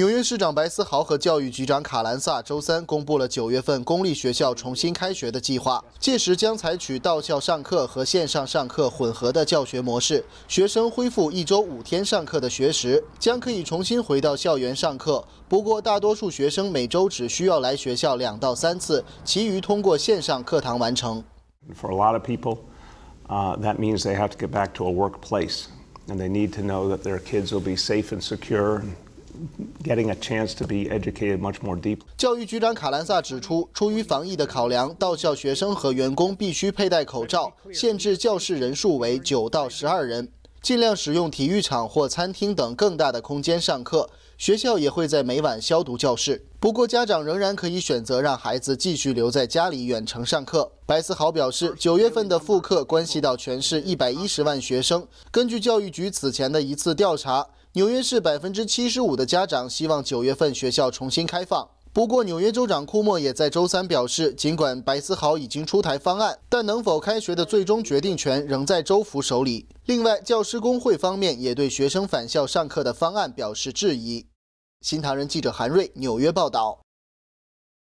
纽约市长白思豪和教育局长卡兰萨周三公布了九月份公立学校重新开学的计划。届时将采取到校上课和线上上课混合的教学模式。学生恢复一周五天上课的学时，将可以重新回到校园上课。不过，大多数学生每周只需要来学校两到三次，其余通过线上课堂完成。For a lot of people, uh, that means they have to get back to a workplace, and they need to know that their kids will be safe and secure. 教育局长卡兰萨指出，出于防疫的考量，到校学生和员工必须佩戴口罩，限制教室人数为九到十二人，尽量使用体育场或餐厅等更大的空间上课。学校也会在每晚消毒教室。不过，家长仍然可以选择让孩子继续留在家里远程上课。白思豪表示，九月份的复课关系到全市一百一十万学生。根据教育局此前的一次调查，纽约市百分之七十五的家长希望九月份学校重新开放。不过，纽约州长库莫也在周三表示，尽管白思豪已经出台方案，但能否开学的最终决定权仍在州府手里。另外，教师工会方面也对学生返校上课的方案表示质疑。新唐人记者韩瑞纽约报道。